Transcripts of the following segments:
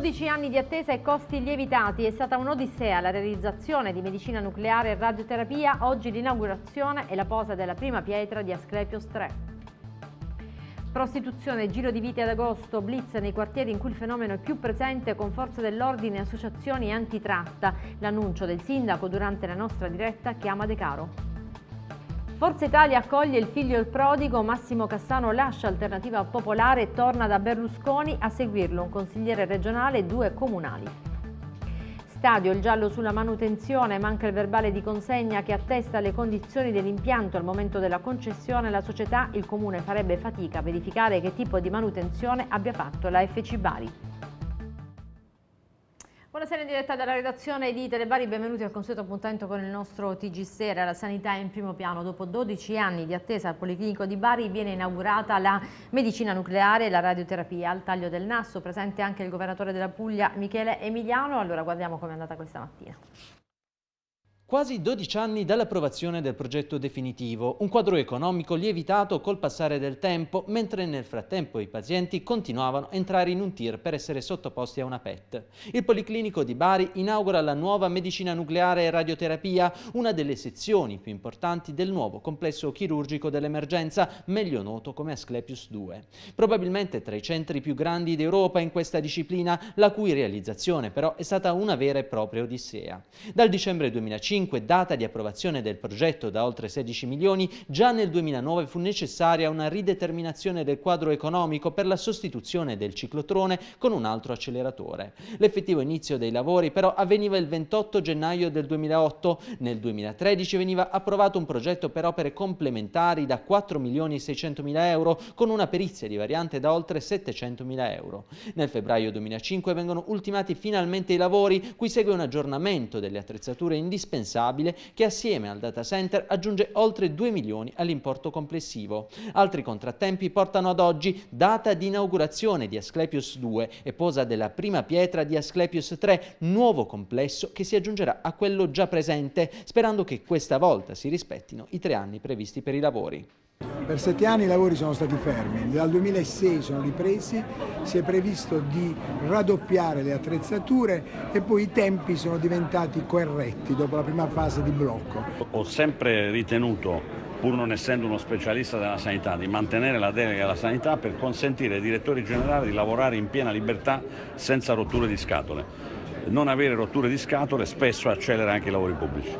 12 anni di attesa e costi lievitati è stata un'odissea la realizzazione di medicina nucleare e radioterapia, oggi l'inaugurazione e la posa della prima pietra di Asclepios 3. Prostituzione, giro di vite ad agosto, blitz nei quartieri in cui il fenomeno è più presente con forze dell'ordine, associazioni antitratta. L'annuncio del sindaco durante la nostra diretta chiama De Caro. Forza Italia accoglie il figlio il prodigo, Massimo Cassano lascia Alternativa Popolare e torna da Berlusconi a seguirlo un consigliere regionale e due comunali. Stadio il giallo sulla manutenzione, manca il verbale di consegna che attesta le condizioni dell'impianto al momento della concessione, alla società, il comune farebbe fatica a verificare che tipo di manutenzione abbia fatto la FC Bari. Buonasera in diretta dalla redazione di Telebari, benvenuti al consueto appuntamento con il nostro TG Sera, la sanità in primo piano. Dopo 12 anni di attesa al Policlinico di Bari viene inaugurata la medicina nucleare e la radioterapia al taglio del nasso, presente anche il governatore della Puglia Michele Emiliano. Allora guardiamo com'è andata questa mattina. Quasi 12 anni dall'approvazione del progetto definitivo, un quadro economico lievitato col passare del tempo, mentre nel frattempo i pazienti continuavano a entrare in un tir per essere sottoposti a una PET. Il Policlinico di Bari inaugura la nuova medicina nucleare e radioterapia, una delle sezioni più importanti del nuovo complesso chirurgico dell'emergenza, meglio noto come Asclepius 2. Probabilmente tra i centri più grandi d'Europa in questa disciplina, la cui realizzazione però è stata una vera e propria odissea. Dal dicembre 2005 2005, data di approvazione del progetto da oltre 16 milioni, già nel 2009 fu necessaria una rideterminazione del quadro economico per la sostituzione del ciclotrone con un altro acceleratore. L'effettivo inizio dei lavori però avveniva il 28 gennaio del 2008. Nel 2013 veniva approvato un progetto per opere complementari da 4 milioni e 600 mila euro con una perizia di variante da oltre 700 mila euro. Nel febbraio 2005 vengono ultimati finalmente i lavori, cui segue un aggiornamento delle attrezzature indispensabili indispensabile che assieme al data center aggiunge oltre 2 milioni all'importo complessivo. Altri contrattempi portano ad oggi data di inaugurazione di Asclepios 2 e posa della prima pietra di Asclepios 3, nuovo complesso che si aggiungerà a quello già presente, sperando che questa volta si rispettino i tre anni previsti per i lavori. Per sette anni i lavori sono stati fermi, dal 2006 sono ripresi, si è previsto di raddoppiare le attrezzature e poi i tempi sono diventati corretti dopo la prima fase di blocco. Ho sempre ritenuto, pur non essendo uno specialista della sanità, di mantenere la delega alla sanità per consentire ai direttori generali di lavorare in piena libertà senza rotture di scatole. Non avere rotture di scatole spesso accelera anche i lavori pubblici.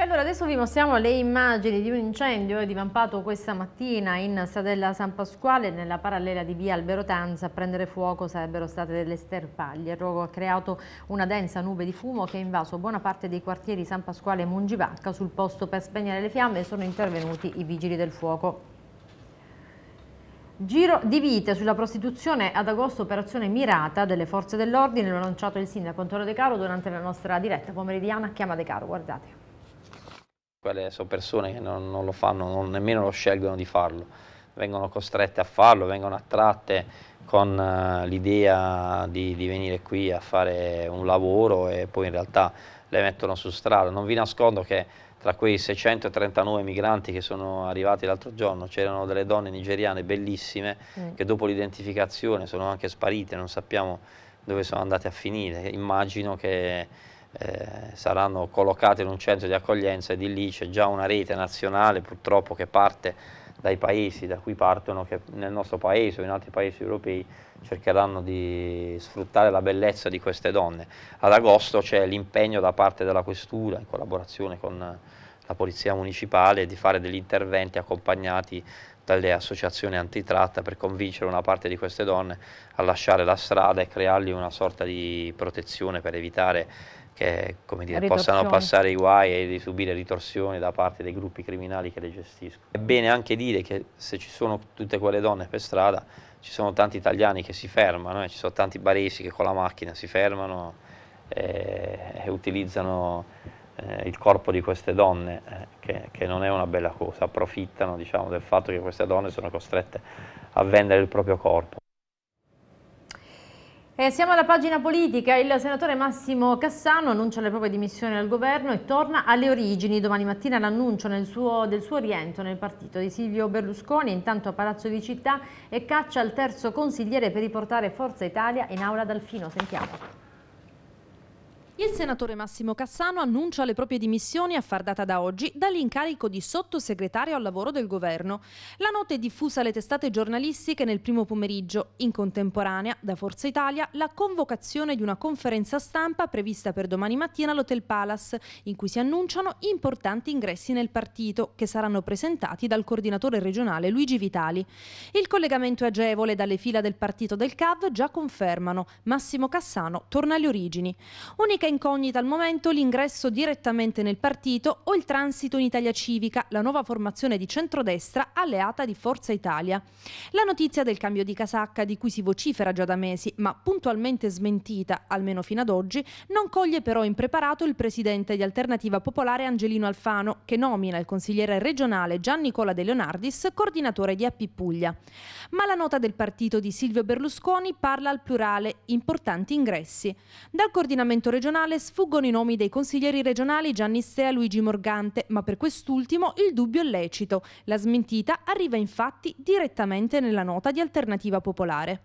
E allora adesso vi mostriamo le immagini di un incendio divampato questa mattina in Stradella San Pasquale nella parallela di via Alberotanza. A prendere fuoco sarebbero state delle sterpaglie. Il rogo ha creato una densa nube di fumo che ha invaso buona parte dei quartieri San Pasquale e Mungivacca. Sul posto per spegnere le fiamme sono intervenuti i vigili del fuoco. Giro di vite sulla prostituzione ad agosto operazione mirata delle forze dell'ordine, l'ha lanciato il sindaco Antonio De Caro durante la nostra diretta pomeridiana. a Chiama De Caro, guardate. Quelle sono persone che non, non lo fanno, non, nemmeno lo scelgono di farlo, vengono costrette a farlo, vengono attratte con uh, l'idea di, di, venire qui a fare un lavoro e poi in realtà le mettono su strada. Non vi nascondo che tra quei 639 migranti che sono arrivati l'altro giorno c'erano delle donne nigeriane bellissime mm. che dopo l'identificazione sono anche sparite, non sappiamo dove sono andate a finire. Immagino che eh, saranno collocate in un centro di accoglienza e di lì c'è già una rete nazionale purtroppo che parte dai paesi da cui partono che nel nostro paese o in altri paesi europei cercheranno di sfruttare la bellezza di queste donne. Ad agosto c'è l'impegno da parte della questura in collaborazione con la polizia municipale di fare degli interventi accompagnati dalle associazioni antitratta per convincere una parte di queste donne a lasciare la strada e creargli una sorta di protezione per evitare che dire, possano passare i guai e subire ritorsioni da parte dei gruppi criminali che le gestiscono. È bene anche dire che se ci sono tutte quelle donne per strada, ci sono tanti italiani che si fermano, eh? ci sono tanti baresi che con la macchina si fermano eh, e utilizzano eh, il corpo di queste donne, eh, che, che, non è una bella cosa, approfittano diciamo, del fatto che queste donne sono costrette a vendere il proprio corpo. E eh, siamo alla pagina politica, il senatore Massimo Cassano annuncia le proprie dimissioni al governo e torna alle origini. Domani mattina l'annuncio del suo rientro nel partito di Silvio Berlusconi, intanto a Palazzo di Città e caccia al terzo consigliere per riportare Forza Italia in aula d'Alfino. Sentiamo. Il senatore Massimo Cassano annuncia le proprie dimissioni a far data da oggi dall'incarico di sottosegretario al lavoro del governo. La nota è diffusa alle testate giornalistiche nel primo pomeriggio. In contemporanea, da Forza Italia, la convocazione di una conferenza stampa prevista per domani mattina all'Hotel Palace, in cui si annunciano importanti ingressi nel partito, che saranno presentati dal coordinatore regionale Luigi Vitali. Il collegamento è agevole dalle fila del partito del CAV già confermano. Massimo Cassano torna alle origini. Unica incognita al momento l'ingresso direttamente nel partito o il transito in Italia Civica, la nuova formazione di centrodestra alleata di Forza Italia. La notizia del cambio di casacca, di cui si vocifera già da mesi, ma puntualmente smentita, almeno fino ad oggi, non coglie però impreparato il presidente di Alternativa Popolare Angelino Alfano, che nomina il consigliere regionale Gian Nicola De Leonardis coordinatore di AP Puglia. Ma la nota del partito di Silvio Berlusconi parla al plurale, importanti ingressi. Dal coordinamento regionale regionale sfuggono i nomi dei consiglieri regionali Gianni Stea e Luigi Morgante, ma per quest'ultimo il dubbio è lecito. La smentita arriva infatti direttamente nella nota di Alternativa Popolare.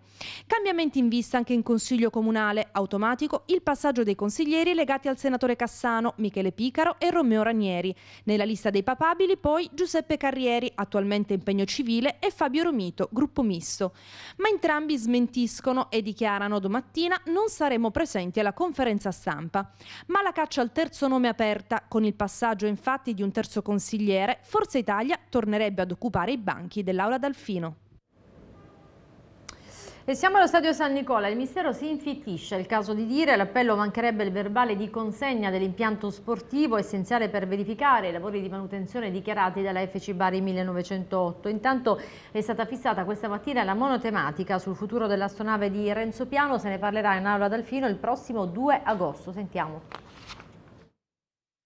Cambiamenti in vista anche in Consiglio Comunale, automatico il passaggio dei consiglieri legati al senatore Cassano, Michele Picaro e Romeo Ranieri. Nella lista dei papabili poi Giuseppe Carrieri, attualmente impegno civile, e Fabio Romito, gruppo misto. Ma entrambi smentiscono e dichiarano domattina non saremo presenti alla conferenza stampa stampa. Ma la caccia al terzo nome aperta, con il passaggio infatti di un terzo consigliere, Forza Italia tornerebbe ad occupare i banchi dell'Aula Dalfino. E siamo allo stadio San Nicola, il mistero si infittisce, è il caso di dire, l'appello mancherebbe il verbale di consegna dell'impianto sportivo essenziale per verificare i lavori di manutenzione dichiarati dalla FC Bari 1908. Intanto è stata fissata questa mattina la monotematica sul futuro dell'astronave di Renzo Piano, se ne parlerà in aula Dalfino il prossimo 2 agosto. Sentiamo.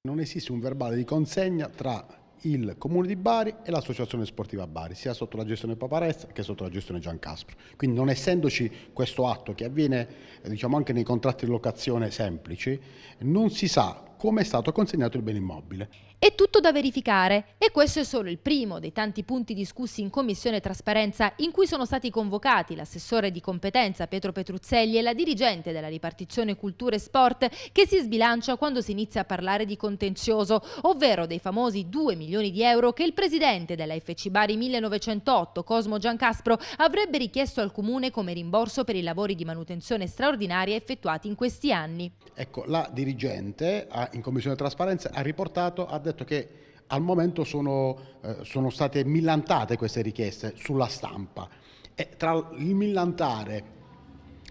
Non esiste un verbale di consegna tra il Comune di Bari e l'Associazione Sportiva Bari, sia sotto la gestione Paparezza che sotto la gestione Gian Caspro. Quindi non essendoci questo atto che avviene eh, diciamo, anche nei contratti di locazione semplici, non si sa come è stato consegnato il bene immobile. È tutto da verificare e questo è solo il primo dei tanti punti discussi in Commissione Trasparenza in cui sono stati convocati l'assessore di competenza Pietro Petruzzelli e la dirigente della ripartizione Cultura e Sport che si sbilancia quando si inizia a parlare di contenzioso, ovvero dei famosi 2 milioni di euro che il presidente della FC Bari 1908 Cosmo Giancaspro avrebbe richiesto al Comune come rimborso per i lavori di manutenzione straordinaria effettuati in questi anni. Ecco, la dirigente ah, in Commissione Trasparenza ha riportato ad detto che al momento sono, eh, sono state millantate queste richieste sulla stampa. E tra il millantare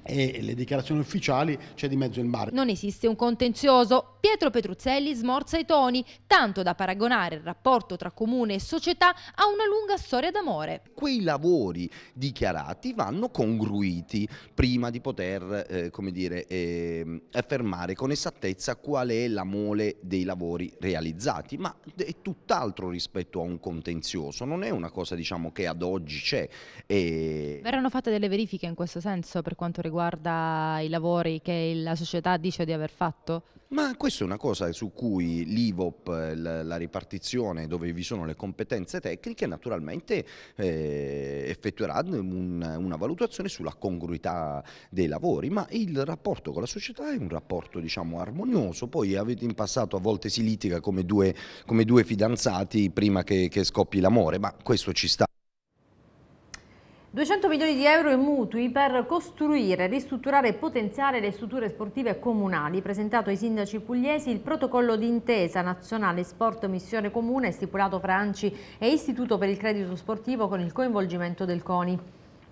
e le dichiarazioni ufficiali c'è di mezzo il mare. Non esiste un contenzioso. Pietro Petruzzelli smorza i toni, tanto da paragonare il rapporto tra comune e società a una lunga storia d'amore. Quei lavori dichiarati vanno congruiti prima di poter eh, come dire, eh, affermare con esattezza qual è la mole dei lavori realizzati, ma è tutt'altro rispetto a un contenzioso, non è una cosa diciamo, che ad oggi c'è. E... Verranno fatte delle verifiche in questo senso per quanto riguarda riguarda i lavori che la società dice di aver fatto? Ma questa è una cosa su cui l'IVOP, la ripartizione dove vi sono le competenze tecniche, naturalmente eh, effettuerà un, una valutazione sulla congruità dei lavori, ma il rapporto con la società è un rapporto diciamo armonioso, poi avete in passato a volte si litiga come due, come due fidanzati prima che, che scoppi l'amore, ma questo ci sta. 200 milioni di euro in mutui per costruire, ristrutturare e potenziare le strutture sportive comunali. Presentato ai sindaci pugliesi il protocollo d'intesa nazionale Sport Missione Comune stipulato fra ANCI e Istituto per il Credito Sportivo con il coinvolgimento del CONI.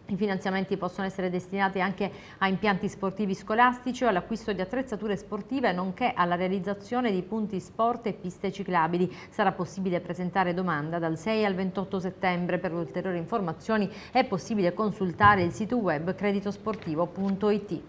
I finanziamenti possono essere destinati anche a impianti sportivi scolastici o all'acquisto di attrezzature sportive nonché alla realizzazione di punti sport e piste ciclabili. Sarà possibile presentare domanda dal 6 al 28 settembre. Per ulteriori informazioni è possibile consultare il sito web creditosportivo.it.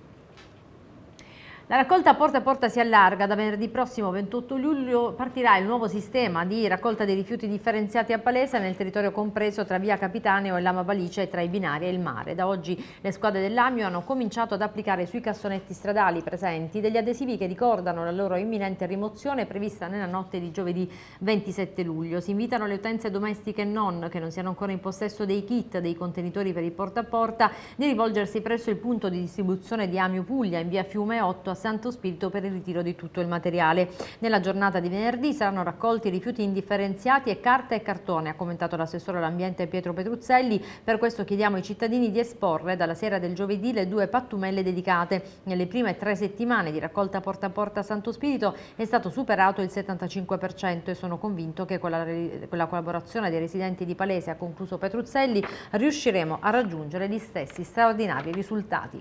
La raccolta porta a porta si allarga, da venerdì prossimo 28 luglio partirà il nuovo sistema di raccolta dei rifiuti differenziati a Palesa nel territorio compreso tra via Capitaneo e Lama Valice e tra i binari e il mare. Da oggi le squadre dell'AMIO hanno cominciato ad applicare sui cassonetti stradali presenti degli adesivi che ricordano la loro imminente rimozione prevista nella notte di giovedì 27 luglio. Si invitano le utenze domestiche e non che non siano ancora in possesso dei kit, dei contenitori per il porta a porta, di rivolgersi presso il punto di distribuzione di Amio Puglia in via Fiume 8 a Santo Spirito per il ritiro di tutto il materiale. Nella giornata di venerdì saranno raccolti rifiuti indifferenziati e carta e cartone, ha commentato l'assessore all'ambiente Pietro Petruzzelli. Per questo chiediamo ai cittadini di esporre dalla sera del giovedì le due pattumelle dedicate. Nelle prime tre settimane di raccolta porta a porta Santo Spirito è stato superato il 75% e sono convinto che con la, con la collaborazione dei residenti di Palese, ha concluso Petruzzelli, riusciremo a raggiungere gli stessi straordinari risultati.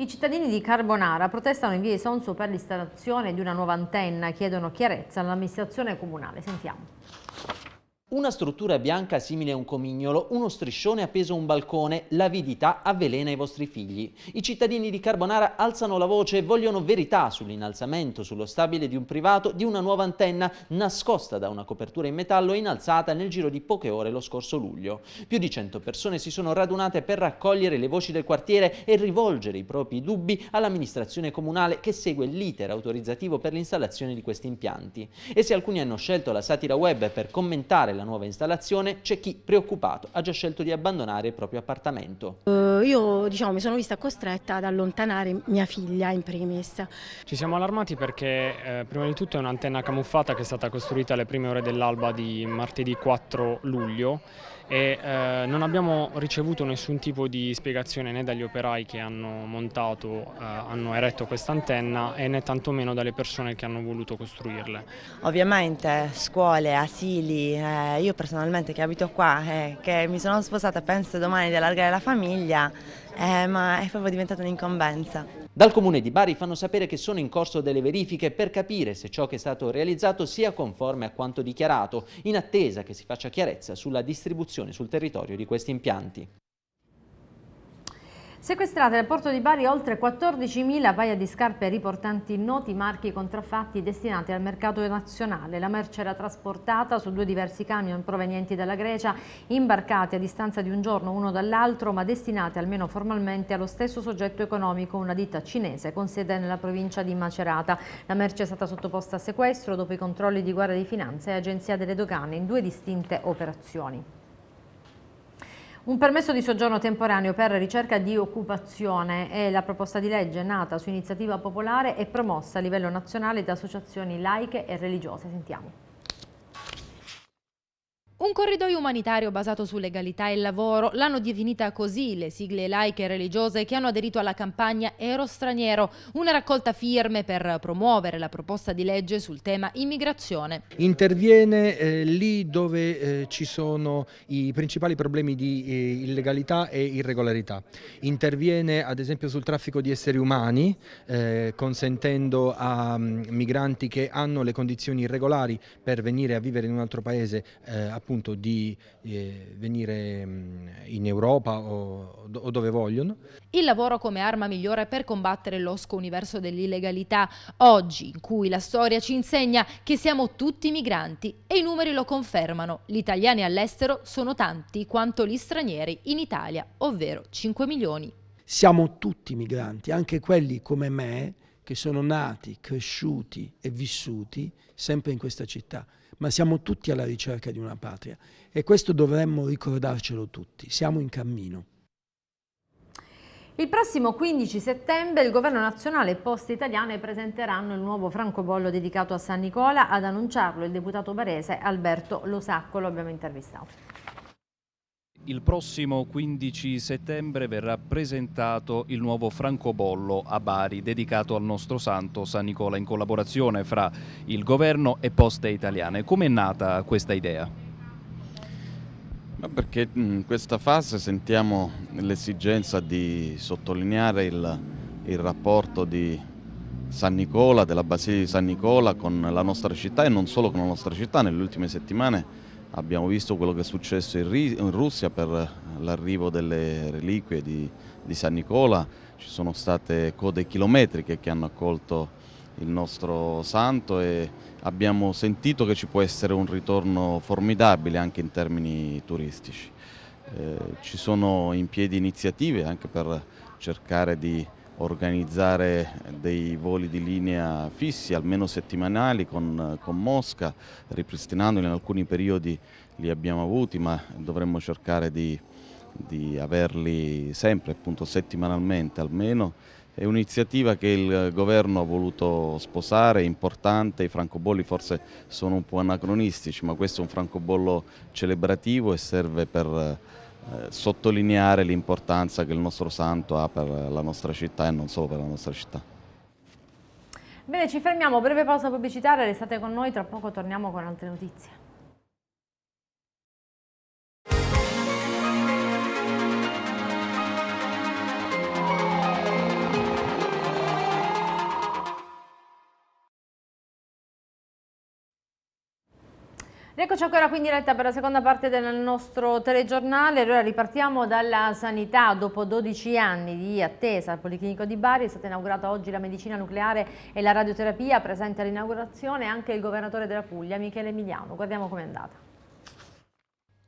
I cittadini di Carbonara protestano in via Isonzo per l'installazione di una nuova antenna, chiedono chiarezza all'amministrazione comunale. Sentiamo. Una struttura bianca simile a un comignolo, uno striscione appeso a un balcone, l'avidità avvelena i vostri figli. I cittadini di Carbonara alzano la voce e vogliono verità sull'innalzamento sullo stabile di un privato di una nuova antenna nascosta da una copertura in metallo innalzata nel giro di poche ore lo scorso luglio. Più di 100 persone si sono radunate per raccogliere le voci del quartiere e rivolgere i propri dubbi all'amministrazione comunale che segue l'iter autorizzativo per l'installazione di questi impianti. E se alcuni hanno scelto la satira web per commentare la nuova installazione, c'è chi, preoccupato, ha già scelto di abbandonare il proprio appartamento. Uh, io diciamo, mi sono vista costretta ad allontanare mia figlia in primis. Ci siamo allarmati perché eh, prima di tutto è un'antenna camuffata che è stata costruita alle prime ore dell'alba di martedì 4 luglio e eh, non abbiamo ricevuto nessun tipo di spiegazione né dagli operai che hanno montato, eh, hanno eretto questa antenna e né tantomeno dalle persone che hanno voluto costruirle. Ovviamente scuole, asili, eh, eh, io personalmente che abito qua e eh, che mi sono sposata penso domani di allargare la famiglia, eh, ma è proprio diventata un'incombenza. Dal comune di Bari fanno sapere che sono in corso delle verifiche per capire se ciò che è stato realizzato sia conforme a quanto dichiarato, in attesa che si faccia chiarezza sulla distribuzione sul territorio di questi impianti. Sequestrate al porto di Bari oltre 14.000 paia di scarpe riportanti noti marchi contraffatti destinati al mercato nazionale. La merce era trasportata su due diversi camion provenienti dalla Grecia, imbarcati a distanza di un giorno uno dall'altro, ma destinate almeno formalmente allo stesso soggetto economico, una ditta cinese con sede nella provincia di Macerata. La merce è stata sottoposta a sequestro dopo i controlli di Guardia di Finanza e Agenzia delle Dogane in due distinte operazioni. Un permesso di soggiorno temporaneo per ricerca di occupazione è la proposta di legge nata su iniziativa popolare e promossa a livello nazionale da associazioni laiche e religiose. Sentiamo. Un corridoio umanitario basato su legalità e lavoro l'hanno definita così le sigle laiche e religiose che hanno aderito alla campagna Ero Straniero, una raccolta firme per promuovere la proposta di legge sul tema immigrazione. Interviene eh, lì dove eh, ci sono i principali problemi di eh, illegalità e irregolarità. Interviene ad esempio sul traffico di esseri umani, eh, consentendo a mm, migranti che hanno le condizioni irregolari per venire a vivere in un altro paese appunto eh, appunto di eh, venire mm, in Europa o, o, dove vogliono. Il lavoro come arma migliore per combattere l'osco universo dell'illegalità, oggi in cui la storia ci insegna che siamo tutti migranti e i numeri lo confermano, gli italiani all'estero sono tanti quanto gli stranieri in Italia, ovvero 5 milioni. Siamo tutti migranti, anche quelli come me che sono nati, cresciuti e vissuti sempre in questa città ma siamo tutti alla ricerca di una patria e questo dovremmo ricordarcelo tutti, siamo in cammino. Il prossimo 15 settembre il Governo Nazionale e Poste Italiane presenteranno il nuovo francobollo dedicato a San Nicola, ad annunciarlo il deputato barese Alberto Losacco, lo abbiamo intervistato. Il prossimo 15 settembre verrà presentato il nuovo francobollo a Bari dedicato al nostro santo San Nicola in collaborazione fra il governo e Poste Italiane. Come è nata questa idea? perché in questa fase sentiamo l'esigenza di sottolineare il, il rapporto di San Nicola, della Basilica di San Nicola con la nostra città e non solo con la nostra città. Nelle ultime settimane Abbiamo visto quello che è successo in, Russia per l'arrivo delle reliquie di, di, San Nicola, ci sono state code chilometriche che hanno accolto il nostro santo e abbiamo sentito che ci può essere un ritorno formidabile anche in termini turistici. Eh, ci sono in piedi iniziative anche per cercare di organizzare dei voli di linea fissi, almeno settimanali, con, con Mosca, ripristinandoli in alcuni periodi li abbiamo avuti, ma dovremmo cercare di, di averli sempre, appunto settimanalmente almeno. È un'iniziativa che il governo ha voluto sposare, è importante, i francobolli forse sono un po' anacronistici, ma questo è un francobollo celebrativo e serve per eh, sottolineare l'importanza che il nostro santo ha per la nostra città e non solo per la nostra città. Bene, ci fermiamo, breve pausa pubblicitaria, restate con noi, tra poco torniamo con altre notizie. Eccoci ancora qui in diretta per la seconda parte del nostro telegiornale. Allora ripartiamo dalla sanità. Dopo 12 anni di attesa al Policlinico di Bari è stata inaugurata oggi la medicina nucleare e la radioterapia. Presente all'inaugurazione anche il governatore della Puglia, Michele Emiliano. Guardiamo com'è andata.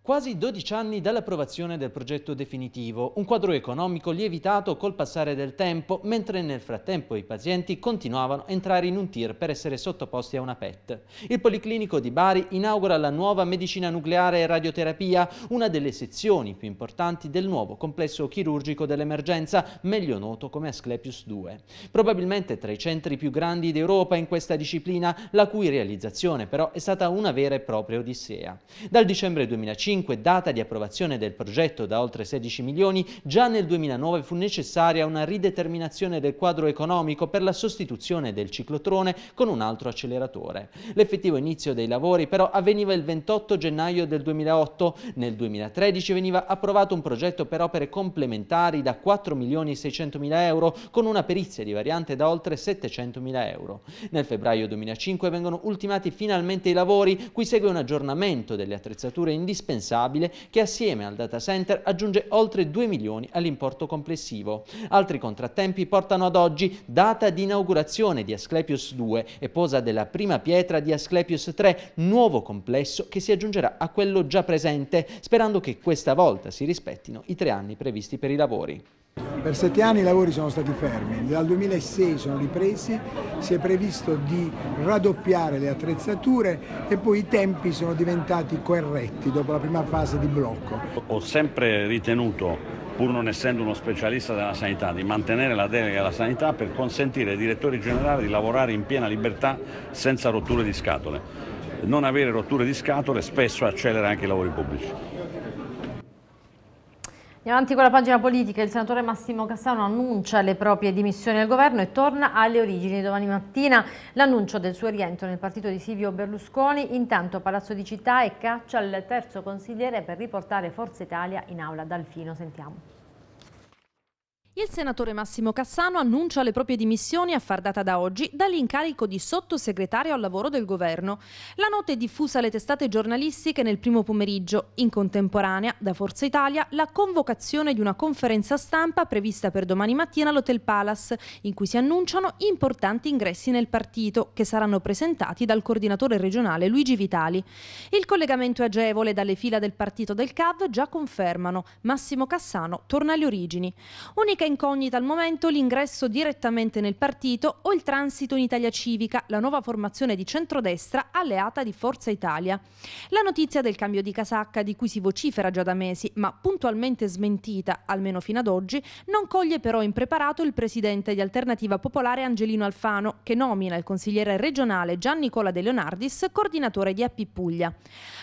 Quasi 12 anni dall'approvazione del progetto definitivo, un quadro economico lievitato col passare del tempo, mentre nel frattempo i pazienti continuavano a entrare in un tir per essere sottoposti a una PET. Il Policlinico di Bari inaugura la nuova medicina nucleare e radioterapia, una delle sezioni più importanti del nuovo complesso chirurgico dell'emergenza, meglio noto come Asclepius 2. Probabilmente tra i centri più grandi d'Europa in questa disciplina, la cui realizzazione però è stata una vera e propria odissea. Dal dicembre 2005 2005, data di approvazione del progetto da oltre 16 milioni, già nel 2009 fu necessaria una rideterminazione del quadro economico per la sostituzione del ciclotrone con un altro acceleratore. L'effettivo inizio dei lavori però avveniva il 28 gennaio del 2008. Nel 2013 veniva approvato un progetto per opere complementari da 4 milioni e 600 mila euro con una perizia di variante da oltre 700 mila euro. Nel febbraio 2005 vengono ultimati finalmente i lavori, cui segue un aggiornamento delle attrezzature indispensabili indispensabile che assieme al data center aggiunge oltre 2 milioni all'importo complessivo. Altri contrattempi portano ad oggi data di inaugurazione di Asclepios 2 e posa della prima pietra di Asclepios 3, nuovo complesso che si aggiungerà a quello già presente, sperando che questa volta si rispettino i tre anni previsti per i lavori. Per sette anni i lavori sono stati fermi, dal 2006 sono ripresi, si è previsto di raddoppiare le attrezzature e poi i tempi sono diventati corretti dopo la prima fase di blocco. Ho sempre ritenuto, pur non essendo uno specialista della sanità, di mantenere la delega alla sanità per consentire ai direttori generali di lavorare in piena libertà senza rotture di scatole. Non avere rotture di scatole spesso accelera anche i lavori pubblici. Andiamo avanti con la pagina politica. Il senatore Massimo Cassano annuncia le proprie dimissioni al governo e torna alle origini. Domani mattina l'annuncio del suo rientro nel partito di Silvio Berlusconi. Intanto Palazzo di Città e caccia al terzo consigliere per riportare Forza Italia in aula. Dalfino, sentiamo. Il senatore Massimo Cassano annuncia le proprie dimissioni a far data da oggi dall'incarico di sottosegretario al lavoro del governo. La nota è diffusa alle testate giornalistiche nel primo pomeriggio. In contemporanea, da Forza Italia, la convocazione di una conferenza stampa prevista per domani mattina all'Hotel Palace, in cui si annunciano importanti ingressi nel partito, che saranno presentati dal coordinatore regionale Luigi Vitali. Il collegamento è agevole dalle fila del partito del CAV già confermano. Massimo Cassano torna alle origini. Unica L'unica incognita al momento l'ingresso direttamente nel partito o il transito in Italia Civica, la nuova formazione di centrodestra alleata di Forza Italia. La notizia del cambio di casacca, di cui si vocifera già da mesi, ma puntualmente smentita, almeno fino ad oggi, non coglie però impreparato il presidente di Alternativa Popolare Angelino Alfano, che nomina il consigliere regionale Gian Nicola De Leonardis coordinatore di AP Puglia.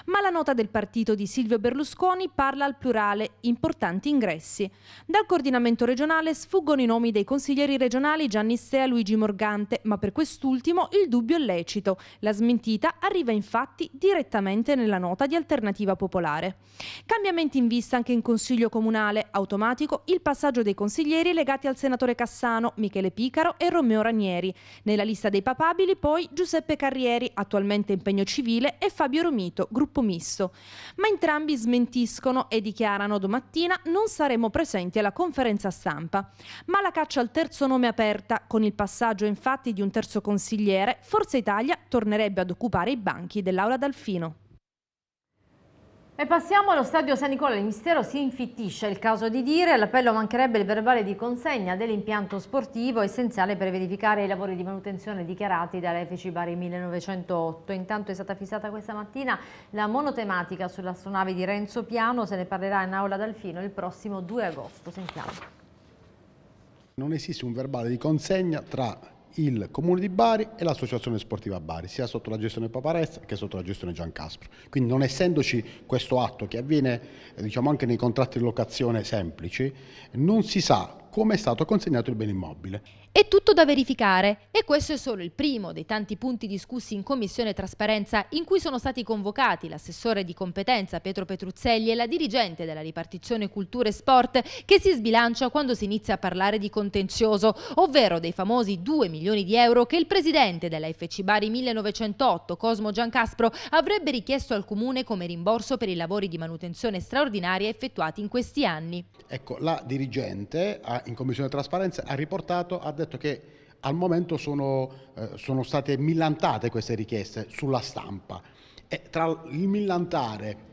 Ma la nota del partito di Silvio Berlusconi parla al plurale, importanti ingressi. Dal coordinamento regionale regionale sfuggono i nomi dei consiglieri regionali Giannissea e Luigi Morgante, ma per quest'ultimo il dubbio è lecito. La smentita arriva infatti direttamente nella nota di Alternativa Popolare. Cambiamenti in vista anche in Consiglio Comunale, automatico il passaggio dei consiglieri legati al senatore Cassano, Michele Picaro e Romeo Ranieri. Nella lista dei papabili poi Giuseppe Carrieri, attualmente impegno civile, e Fabio Romito, gruppo misto. Ma entrambi smentiscono e dichiarano domattina non saremo presenti alla conferenza stampa stampa. Ma la caccia al terzo nome aperta, con il passaggio infatti di un terzo consigliere, Forza Italia tornerebbe ad occupare i banchi dell'Aula Dalfino. E passiamo allo stadio San Nicola, il mistero si infittisce, è il caso di dire, l'appello mancherebbe il verbale di consegna dell'impianto sportivo essenziale per verificare i lavori di manutenzione dichiarati dall'FC Bari 1908. Intanto è stata fissata questa mattina la monotematica sull'astronave di Renzo Piano, se ne parlerà in aula d'Alfino il prossimo 2 agosto. Sentiamo non esiste un verbale di consegna tra il Comune di Bari e l'Associazione Sportiva Bari, sia sotto la gestione Paparezza che sotto la gestione Gian Caspro. Quindi non essendoci questo atto che avviene eh, diciamo, anche nei contratti di locazione semplici, non si sa come è stato consegnato il bene immobile. È tutto da verificare e questo è solo il primo dei tanti punti discussi in Commissione Trasparenza in cui sono stati convocati l'assessore di competenza Pietro Petruzzelli e la dirigente della ripartizione Culture e Sport che si sbilancia quando si inizia a parlare di contenzioso, ovvero dei famosi 2 milioni di euro che il presidente della FC Bari 1908 Cosmo Giancaspro avrebbe richiesto al Comune come rimborso per i lavori di manutenzione straordinaria effettuati in questi anni. Ecco, la dirigente ha in Commissione Trasparenza ha riportato, ha detto che al momento sono, eh, sono state millantate queste richieste sulla stampa. E tra il millantare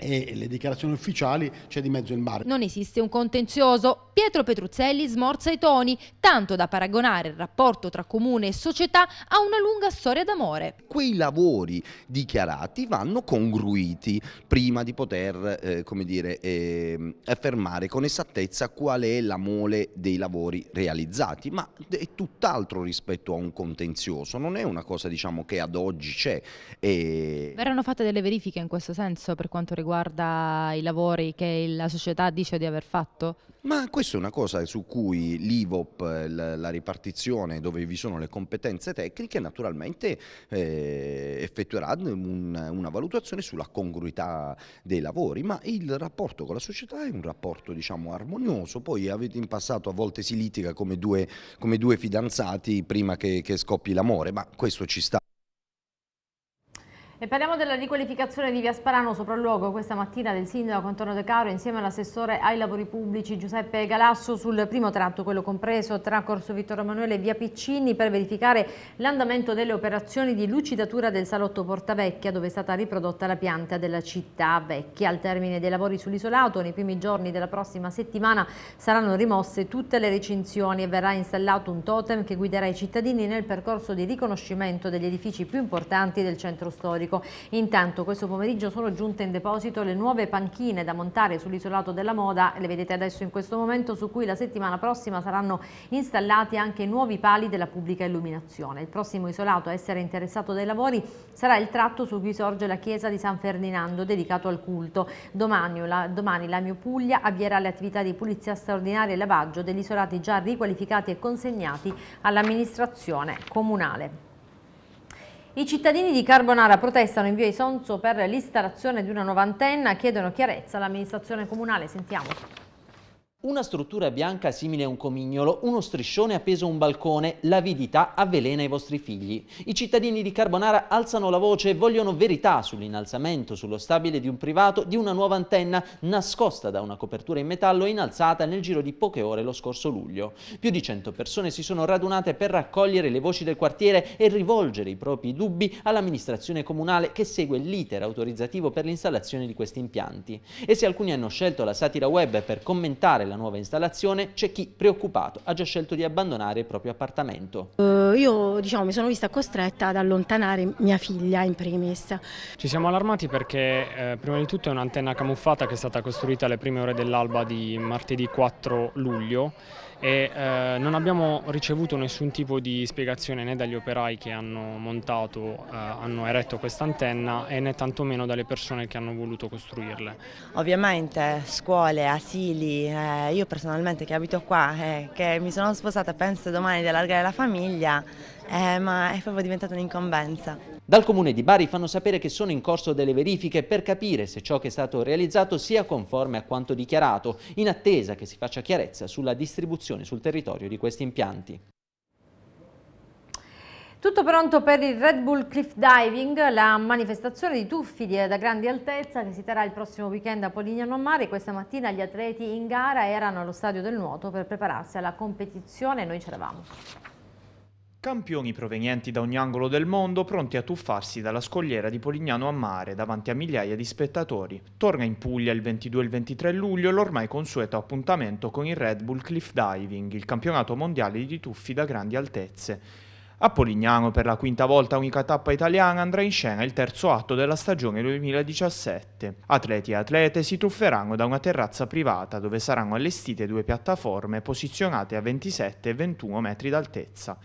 e le dichiarazioni ufficiali c'è di mezzo il mare. Non esiste un contenzioso. Pietro Petruzzelli smorza i toni, tanto da paragonare il rapporto tra comune e società a una lunga storia d'amore. Quei lavori dichiarati vanno congruiti prima di poter eh, come dire, eh, affermare con esattezza qual è la mole dei lavori realizzati, ma è tutt'altro rispetto a un contenzioso, non è una cosa diciamo, che ad oggi c'è. E... Verranno fatte delle verifiche in questo senso per quanto riguarda riguarda i lavori che la società dice di aver fatto? Ma questa è una cosa su cui l'IVOP, la ripartizione dove vi sono le competenze tecniche, naturalmente eh, effettuerà un, una valutazione sulla congruità dei lavori, ma il rapporto con la società è un rapporto diciamo armonioso, poi avete in passato a volte si litiga come due, come due fidanzati prima che, che scoppi l'amore, ma questo ci sta. E parliamo della riqualificazione di Via Sparano, sopralluogo questa mattina del sindaco Antonio De Caro insieme all'assessore ai lavori pubblici Giuseppe Galasso sul primo tratto, quello compreso tra Corso Vittorio Emanuele e Via Piccini per verificare l'andamento delle operazioni di lucidatura del salotto Portavecchia dove è stata riprodotta la pianta della città vecchia. Al termine dei lavori sull'isolato, nei primi giorni della prossima settimana saranno rimosse tutte le recinzioni e verrà installato un totem che guiderà i cittadini nel percorso di riconoscimento degli edifici più importanti del centro storico pubblico. Intanto questo pomeriggio sono giunte in deposito le nuove panchine da montare sull'isolato della moda, le vedete adesso in questo momento, su cui la settimana prossima saranno installati anche nuovi pali della pubblica illuminazione. Il prossimo isolato a essere interessato dai lavori sarà il tratto su cui sorge la chiesa di San Ferdinando dedicato al culto. Domani la, domani la mia Puglia avvierà le attività di pulizia straordinaria e lavaggio degli isolati già riqualificati e consegnati all'amministrazione comunale. I cittadini di Carbonara protestano in via Isonzo per l'installazione di una novantenna, chiedono chiarezza all'amministrazione comunale. Sentiamo. Una struttura bianca simile a un comignolo, uno striscione appeso a un balcone, l'avidità avvelena i vostri figli. I cittadini di Carbonara alzano la voce e vogliono verità sull'innalzamento sullo stabile di un privato di una nuova antenna nascosta da una copertura in metallo e innalzata nel giro di poche ore lo scorso luglio. Più di 100 persone si sono radunate per raccogliere le voci del quartiere e rivolgere i propri dubbi all'amministrazione comunale che segue l'iter autorizzativo per l'installazione di questi impianti. E se alcuni hanno scelto la satira web per commentare la nuova installazione, c'è chi, preoccupato, ha già scelto di abbandonare il proprio appartamento. Uh, io diciamo, mi sono vista costretta ad allontanare mia figlia in primis. Ci siamo allarmati perché eh, prima di tutto è un'antenna camuffata che è stata costruita alle prime ore dell'alba di martedì 4 luglio e eh, non abbiamo ricevuto nessun tipo di spiegazione né dagli operai che hanno montato, eh, hanno eretto questa antenna e né tantomeno dalle persone che hanno voluto costruirle. Ovviamente scuole, asili, eh, io personalmente che abito qua e eh, che mi sono sposata penso domani di allargare la famiglia eh, ma è proprio diventata un'incombenza. Dal comune di Bari fanno sapere che sono in corso delle verifiche per capire se ciò che è stato realizzato sia conforme a quanto dichiarato, in attesa che si faccia chiarezza sulla distribuzione sul territorio di questi impianti. Tutto pronto per il Red Bull Cliff Diving, la manifestazione di tuffi da grande altezza che si terrà il prossimo weekend a Polignano Mare. Questa mattina gli atleti in gara erano allo stadio del nuoto per prepararsi alla competizione, e noi c'eravamo. Campioni provenienti da ogni angolo del mondo pronti a tuffarsi dalla scogliera di Polignano a mare davanti a migliaia di spettatori. Torna in Puglia il 22 e il 23 luglio l'ormai consueto appuntamento con il Red Bull Cliff Diving, il campionato mondiale di tuffi da grandi altezze. A Polignano per la quinta volta unica tappa italiana andrà in scena il terzo atto della stagione 2017. Atleti e atlete si tufferanno da una terrazza privata dove saranno allestite due piattaforme posizionate a 27 e 21 metri d'altezza.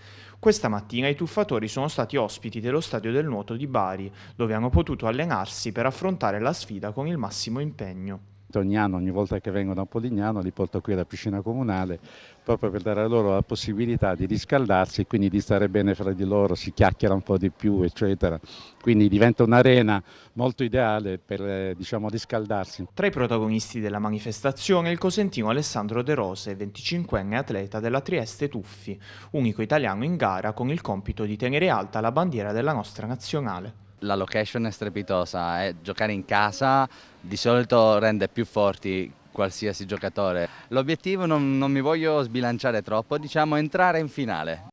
Questa mattina i tuffatori sono stati ospiti dello stadio del nuoto di Bari, dove hanno potuto allenarsi per affrontare la sfida con il massimo impegno ogni anno, ogni volta che vengono a Polignano, li porto qui alla piscina comunale proprio per dare loro la possibilità di riscaldarsi e quindi di stare bene fra di loro, si chiacchiera un po' di più, eccetera. Quindi diventa un'arena molto ideale per eh, diciamo, riscaldarsi. Tra i protagonisti della manifestazione il cosentino Alessandro De Rose, 25enne atleta della Trieste Tuffi, unico italiano in gara con il compito di tenere alta la bandiera della nostra nazionale la location è strepitosa, eh. giocare in casa di solito rende più forti qualsiasi giocatore. L'obiettivo, non, non mi voglio sbilanciare troppo, diciamo entrare in finale.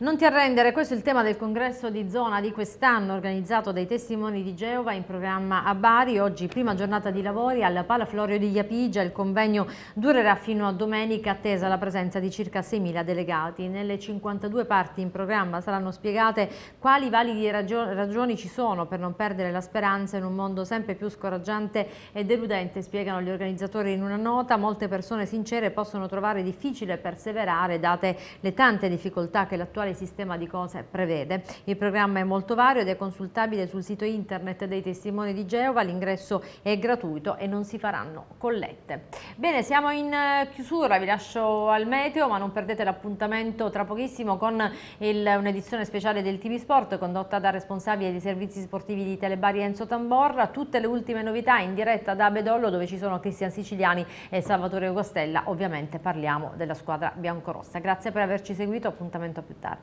Non ti arrendere, questo è il tema del congresso di zona di quest'anno organizzato dai testimoni di Geova in programma a Bari. Oggi prima giornata di lavori alla Pala Florio di Iapigia. Il convegno durerà fino a domenica, attesa la presenza di circa 6.000 delegati. Nelle 52 parti in programma saranno spiegate quali validi ragioni ci sono per non perdere la speranza in un mondo sempre più scoraggiante e deludente, spiegano gli organizzatori in una nota. Molte persone sincere possono trovare difficile perseverare date le tante difficoltà che l'attuale quale sistema di cose prevede. Il programma è molto vario ed è consultabile sul sito internet dei testimoni di Geova, l'ingresso è gratuito e non si faranno collette. Bene, siamo in eh, chiusura, vi lascio al meteo, ma non perdete l'appuntamento tra pochissimo con un'edizione speciale del TV Sport condotta da responsabile dei servizi sportivi di Telebari Enzo Tamborra, tutte le ultime novità in diretta da Bedollo dove ci sono Cristian Siciliani e Salvatore Costella, ovviamente parliamo della squadra biancorossa. Grazie per averci seguito, appuntamento a più tardi.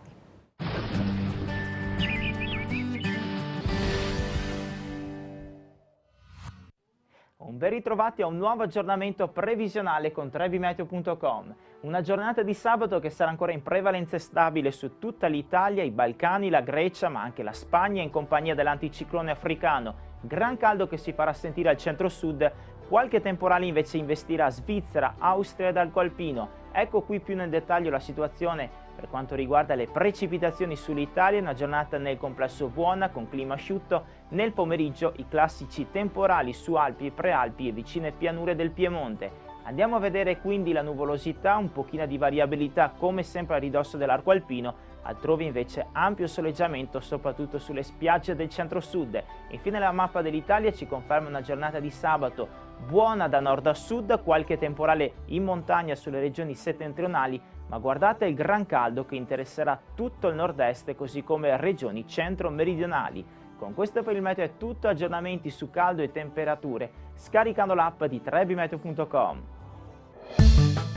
Ben ritrovati a un nuovo aggiornamento previsionale con trevimeteo.com. Una giornata di sabato che sarà ancora in prevalenza stabile su tutta l'Italia, i Balcani, la Grecia, ma anche la Spagna in compagnia dell'anticiclone africano. Gran caldo che si farà sentire al centro-sud, qualche temporale invece investirà Svizzera, Austria ed Alco Alpino. Ecco qui più nel dettaglio la situazione per quanto riguarda le precipitazioni sull'Italia, una giornata nel complesso buona con clima asciutto, nel pomeriggio i classici temporali su Alpi, Prealpi e vicine pianure del Piemonte. Andiamo a vedere quindi la nuvolosità, un pochino di variabilità come sempre a ridosso dell'arco alpino, altrove invece ampio soleggiamento soprattutto sulle spiagge del centro-sud. Infine la mappa dell'Italia ci conferma una giornata di sabato buona da nord a sud, qualche temporale in montagna sulle regioni settentrionali ma guardate il gran caldo che interesserà tutto il nord-est così come regioni centro-meridionali. Con questo per il meteo è tutto, aggiornamenti su caldo e temperature scaricando l'app di trebimeteo.com.